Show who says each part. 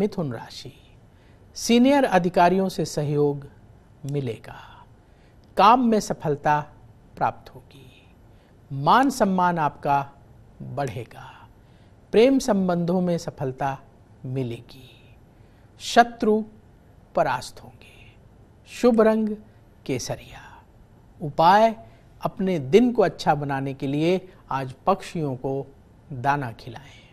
Speaker 1: मिथुन राशि सीनियर अधिकारियों से सहयोग मिलेगा काम में सफलता प्राप्त होगी मान सम्मान आपका बढ़ेगा प्रेम संबंधों में सफलता मिलेगी शत्रु परास्त होंगे शुभ रंग केसरिया उपाय अपने दिन को अच्छा बनाने के लिए आज पक्षियों को दाना खिलाएं